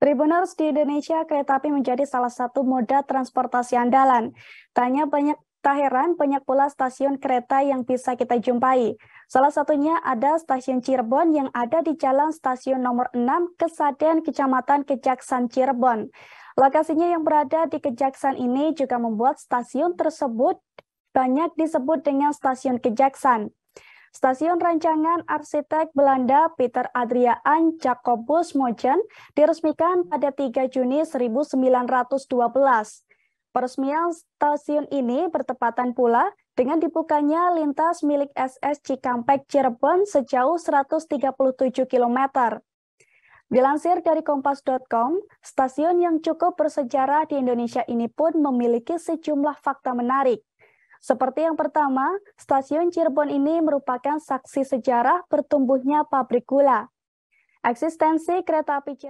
Tribuners di Indonesia, kereta api menjadi salah satu moda transportasi andalan. Tanya banyak Tak heran banyak pula stasiun kereta yang bisa kita jumpai. Salah satunya ada stasiun Cirebon yang ada di Jalan Stasiun Nomor 6 Kesaden Kecamatan Kejaksan Cirebon. Lokasinya yang berada di Kejaksan ini juga membuat stasiun tersebut banyak disebut dengan stasiun Kejaksan. Stasiun rancangan arsitek Belanda Peter Adriaan Jacobus Mojen diresmikan pada 3 Juni 1912. Peresmian stasiun ini bertepatan pula dengan dibukanya lintas milik SS Cikampek Cirebon sejauh 137 km. Dilansir dari kompas.com, stasiun yang cukup bersejarah di Indonesia ini pun memiliki sejumlah fakta menarik. Seperti yang pertama, stasiun Cirebon ini merupakan saksi sejarah bertumbuhnya pabrik gula. Eksistensi kereta api Cirebon